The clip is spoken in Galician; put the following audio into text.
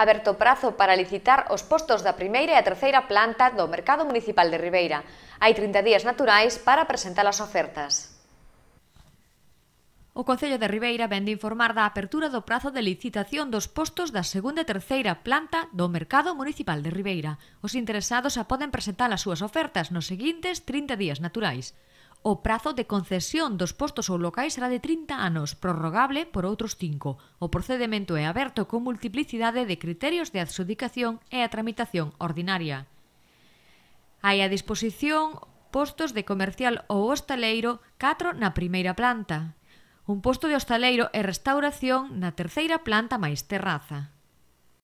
aberto prazo para licitar os postos da primeira e a terceira planta do Mercado Municipal de Ribeira. Hai 30 días naturais para presentar as ofertas. O Concello de Ribeira vende informar da apertura do prazo de licitación dos postos da segunda e terceira planta do Mercado Municipal de Ribeira. Os interesados a poden presentar as súas ofertas nos seguintes 30 días naturais. O prazo de concesión dos postos ou locais será de 30 anos, prorrogable por outros 5. O procedimento é aberto con multiplicidade de criterios de adxudicación e a tramitación ordinaria. Hai a disposición postos de comercial ou hostaleiro 4 na primeira planta, un posto de hostaleiro e restauración na terceira planta máis terraza.